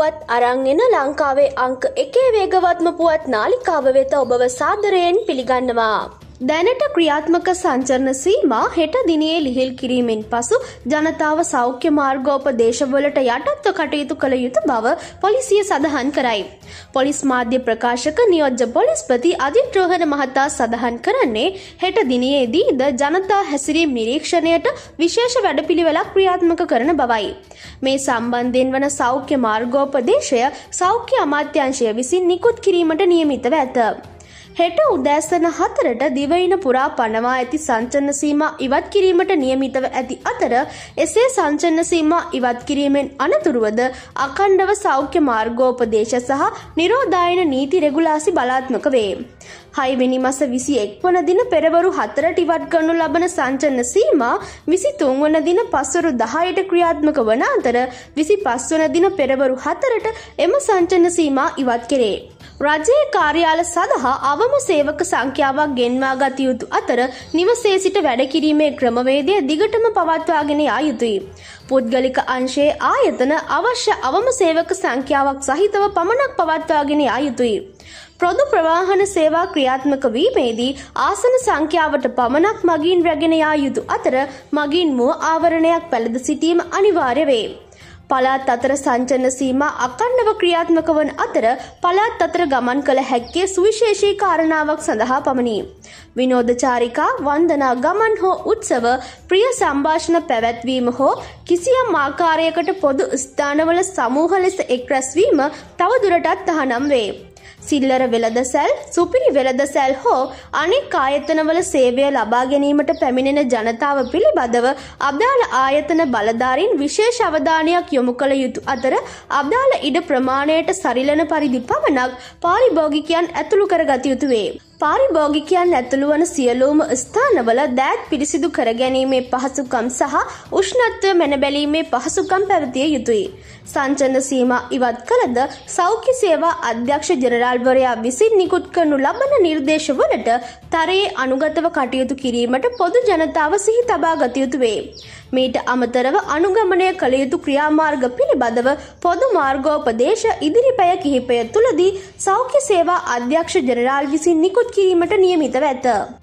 පුවත් අරංගෙන ලංකාවේ අංක එකේ වේගවත්ම පුවත් නාලිකාව වෙත ඔබව සාදරයෙන් පිළිගන්නවා. දැනට ක්‍රියාත්මක සංචරණ සීමා හෙට දිනේ ලිහිල් කිරීමෙන් පසු ජනතාව සෞඛ්‍ය මාර්ගෝපදේශවලට යටත්ව කටයුතු කළ යුතු බව පොලිසිය සඳහන් කරයි. පොලිස් මාධ්‍ය ප්‍රකාශක නියෝජ්‍ය පොලිස්පති අධිත්‍රෝහණ මහතා සඳහන් කරන්නේ හෙට දිනයේදීද ජනතා හැසිරීම් නිරීක්ෂණයට විශේෂ වැඩපිළිවෙලක් ක්‍රියාත්මක කරන බවයි. මේ සම්බන්ධයෙන් වන සෞඛ්‍ය මාර්ගෝපදේශය සෞඛ්‍ය අමාත්‍යංශය විසින් නිකුත් කිරීමට නියමිතව ඇත. හෙට උදෑසන හතරට දිවයින පුරා පනවා ඇති සංචන්න සීමා ඉවත් කිරීමට නියමිතව ඇති අතර එසේ සංචන්න සීමා ඉවත් කිරීමෙන් අනතුරුවද අකණ්ඩව සෞඛ්‍ය මාර්ගෝපදේශ සහ නිරෝධායන නීති රෙගුලාසි බලාත්මක වේ. හයිවෙනි මස විසි එක්වන දින පෙරවරු හතරට ඉවත් කරනු ලබන සංචන්න සීමා විසි තුන්වන දින පස්වරු දහයට ක්‍රියාත්මක වන අතර විසි පස්වන දින පෙරවරු හතරට එම සංචන්න සීමා ඉවත් කෙරේ. රජයේ කාර්යාල සඳහා අවම සේවක සංඛ්‍යාවක් ගෙන්වා ගත යුතු අතර නිවසේ සිට වැඩකිරීමේ ක්‍රමවේදය දිගටම පවත්වාගෙන යා යුතුයි. පුද්ගලික අංශයේ ආයතන අවශ්‍ය අවම සේවක සංඛ්‍යාවක් සහිතව පමණක් පවත්වාගෙන යා යුතුයි. ප්‍රොදු ප්‍රවාහන සේවා ක්‍රියාත්මක වීමේදී ආසන සංඛ්‍යාවට පමණක් මගින් රැගෙන යා යුතු අතර මගින් මුව ආවරණයක් පැළඳ සිටීම අනිවාර්ය වේ. පළාත් අතර සංචන සීමා අකණ්ඩව ක්‍රියාත්මක වන අතර පළාත් අතර ගමන් කළ හැක්කේ සුවිශේෂී කාරණාවක් සඳහා පමණි. විනෝධචාරිකා වන්දනා ගමන් හෝ උත්සව ප්‍රිය සම්භාෂණ පැවැත්වීම හෝ කිසියම් ආකාරයකට පොදු ස්ථානවල සමූහ ලෙස එක් රැස්වීම තවදුරටත් තහනම් වේ. සිල්ලර වෙළදසැල් සුපිරි වෙළදසැල් හෝ අනෙක් ආයතනවල සේවය ලබා ගැනීමට පැමිණෙන ජනතාව පිළිබඳව අදාළ ආයතන බලධාරින් විශේෂ අවධානයක් යොමු කළ යුතු අතර අදාළ ඉඩ ප්‍රමාණයට සරිලන පරිදි පමණක් පාරිභෝගිකයන් ඇතුළු කරගත යුතුවේ. පාරිභෝගිකයන් ඇතුළු වන සියලූම ස්ථානවල දෑත් පිරිසිදු කරගැනීමේ පහසුකම් සහ උෂ්ණත්වය මැනබැලීමේ පහසුකම් පැවතිය යුතුයි. සංචන සීම ඉවත් කළද සෞඛ්‍ය සේවා අධ්‍යක්ෂ ජනරාල්වරයා විසින් නිකුත් කරනු ලබන නිර්දේශවලට තරයේ අනුගතව කටයුතු කිරීමට පොදු ජනතාව සිහි තබා ගතයුතු වේ. මීට අමතරව අනුගමනය කළ යුතු ක්‍රියාමාර්ග පිළිබඳව පොදු මාර්ගෝපදේශ ඉදිරිපැය කිහිපය තුළදී සෞඛ්‍ය සේවා අධ්‍යක්ෂ ජනරාල් විසින් නිකුත් කිරීමට නියමිතව ඇත.